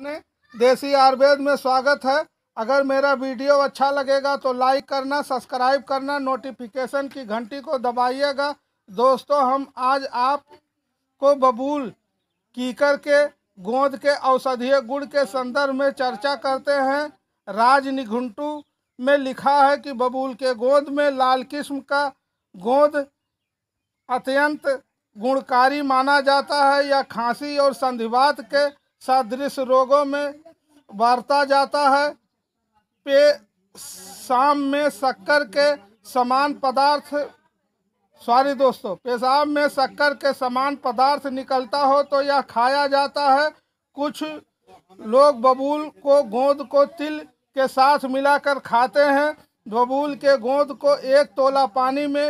ने देसी आयुर्वेद में स्वागत है अगर मेरा वीडियो अच्छा लगेगा तो लाइक करना सब्सक्राइब करना नोटिफिकेशन की घंटी को दबाइएगा दोस्तों हम आज आप को बबूल कीकर के गोंद के औषधीय गुण के संदर्भ में चर्चा करते हैं राज निघुंटू में लिखा है कि बबूल के गोंद में लाल किस्म का गोंद अत्यंत गुणकारी माना जाता है या खांसी और संधिवात के सदृश रोगों में बरता जाता है पे शाम में शक्कर के समान पदार्थ सॉरी दोस्तों पेशाब में शक्कर के समान पदार्थ निकलता हो तो यह खाया जाता है कुछ लोग बबूल को गोंद को तिल के साथ मिलाकर खाते हैं बबूल के गोंद को एक तोला पानी में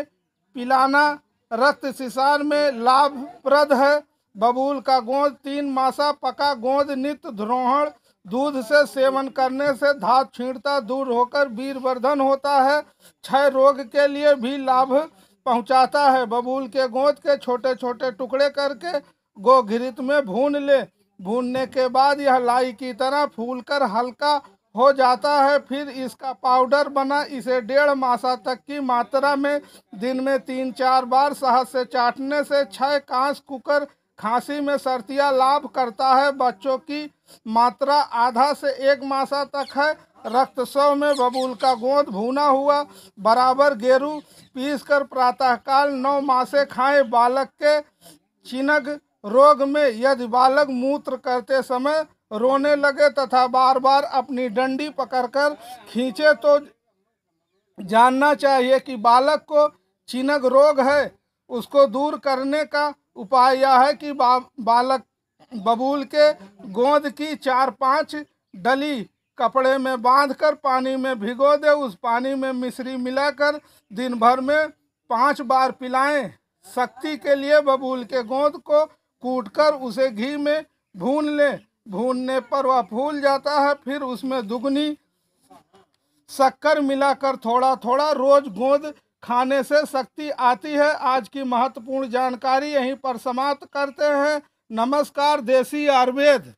पिलाना रक्त शिशार में लाभप्रद है बबूल का गोंद तीन मासा पका गोंद नित्य ध्रोहण दूध से सेवन करने से धात छीणता दूर होकर वीरवर्धन होता है क्षय रोग के लिए भी लाभ पहुंचाता है बबूल के गोंद के छोटे छोटे टुकड़े करके घृत में भून ले भूनने के बाद यह लाई की तरह फूलकर हल्का हो जाता है फिर इसका पाउडर बना इसे डेढ़ मासा तक की मात्रा में दिन में तीन चार बार शहद से चाटने से छः कांस कुकर खांसी में सर्तिया लाभ करता है बच्चों की मात्रा आधा से एक मासा तक है रक्तस्व में बबूल का गोंद भूना हुआ बराबर गेरू पीस कर प्रातःकाल नौ मासे खाएं बालक के चिनग रोग में यदि बालक मूत्र करते समय रोने लगे तथा बार बार अपनी डंडी पकड़कर खींचे तो जानना चाहिए कि बालक को चिनग रोग है उसको दूर करने का उपाय यह है कि बा, बालक बबूल के गोंद की चार पांच डली कपड़े में बांधकर पानी में भिगो दे उस पानी में मिश्री मिलाकर दिन भर में पांच बार पिलाएं शक्ति के लिए बबूल के गोंद को कूटकर उसे घी में भून लें भूनने पर वह फूल जाता है फिर उसमें दुगनी शक्कर मिलाकर थोड़ा थोड़ा रोज गोंद खाने से शक्ति आती है आज की महत्वपूर्ण जानकारी यहीं पर समाप्त करते हैं नमस्कार देसी आयुर्वेद